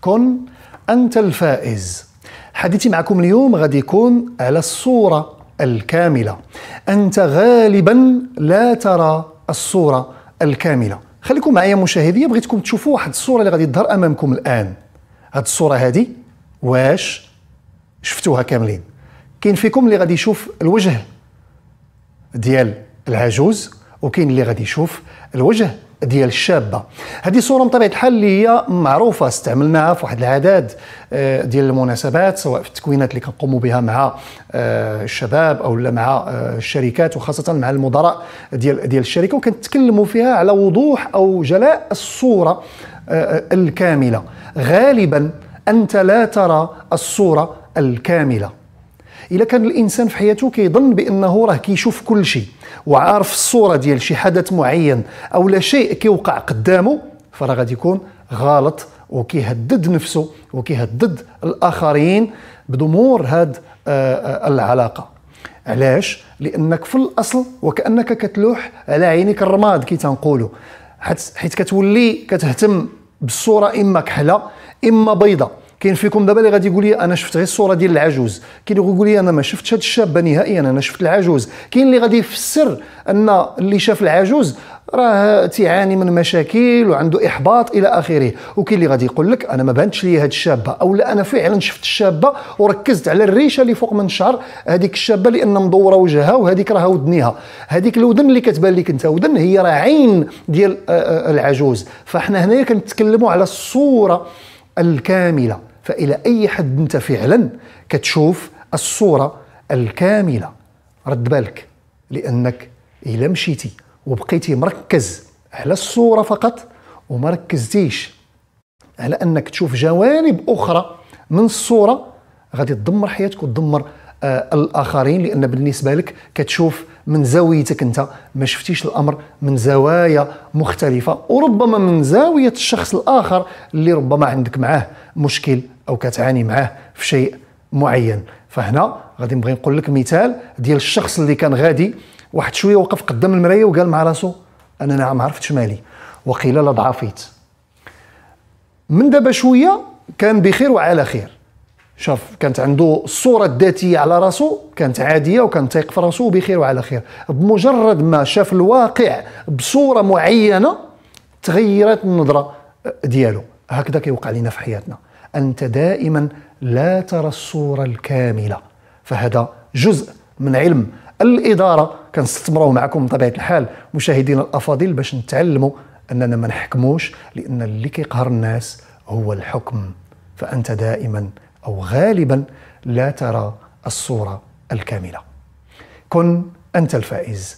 كن أنت الفائز حديثي معكم اليوم غادي يكون على الصورة الكاملة أنت غالبا لا ترى الصورة الكاملة خليكم معايا مشاهدي بغيتكم تشوفوا واحد الصورة اللي غادي تظهر أمامكم الآن هاد الصورة هادي واش شفتوها كاملين كاين فيكم اللي غادي يشوف الوجه ديال العجوز وكاين اللي غادي يشوف الوجه ديال الشابه هذه صوره بطبيعه الحال اللي هي معروفه استعملناها في واحد العدد آه، ديال المناسبات سواء في التكوينات اللي كنقوموا بها مع آه، الشباب او مع آه، الشركات وخاصه مع المدراء ديال ديال الشركه وكنتكلموا فيها على وضوح او جلاء الصوره الكامله غالبا انت لا ترى الصوره الكامله الا كان الانسان في حياته كيظن بانه راه كيشوف كل شيء وعارف الصوره ديال شي حدث معين او لا شيء كيوقع قدامه فراه غادي يكون غلط وكيهدد نفسه وكيهدد الاخرين بضمور هاد آه، آه، العلاقه علاش لانك في الاصل وكانك كتلوح على عينيك الرماد كي تنقولوا حيت كتولي كتهتم بالصوره اما كحله اما بيضه كاين فيكم دابا اللي غادي يقول لي انا شفت غير الصوره ديال العجوز كاين اللي يقول لي انا ما شفتش هاد الشابه نهائيا انا شفت العجوز كاين اللي غادي يفسر ان اللي شاف العجوز راه تيعاني من مشاكل وعنده احباط الى اخره وكاين اللي غادي يقول لك انا ما بانتش لي هاد الشابه او لا انا فعلا شفت الشابه وركزت على الريشه اللي فوق من الشعر هذيك الشابه لان مدوره وجهها وهذيك راها ودنيها هذيك الودن اللي كتبان لك انت ودن هي راه عين ديال آه، آه، العجوز فاحنا هنايا كنتكلموا على الصوره الكامله فإلى أي حد أنت فعلا كتشوف الصورة الكاملة رد بالك لأنك إلا مشيتي وبقيتي مركز على الصورة فقط وما ركزتيش على أنك تشوف جوانب أخرى من الصورة غادي تدمر حياتك وتدمر آه، الاخرين لان بالنسبه لك كتشوف من زاويتك انت ما شفتيش الامر من زوايا مختلفه وربما من زاويه الشخص الاخر اللي ربما عندك معاه مشكل او كتعاني معاه في شيء معين فهنا غادي نبغي نقول لك مثال ديال الشخص اللي كان غادي واحد شويه وقف قدام المرايه وقال مع راسو انا نعم عرفت مالي وقيل لا ضعفيت من دابا شويه كان بخير وعلى خير شاف كانت عنده الصوره الذاتيه على راسو كانت عاديه وكان تيق في راسو بخير وعلى خير بمجرد ما شاف الواقع بصوره معينه تغيرت النظره ديالو هكذا كيوقع لنا في حياتنا انت دائما لا ترى الصوره الكامله فهذا جزء من علم الاداره كنستمروا معكم بطبيعه الحال مشاهدينا الافاضل باش نتعلموا اننا ما نحكموش لان اللي كيقهر الناس هو الحكم فانت دائما أو غالبا لا ترى الصورة الكاملة كن أنت الفائز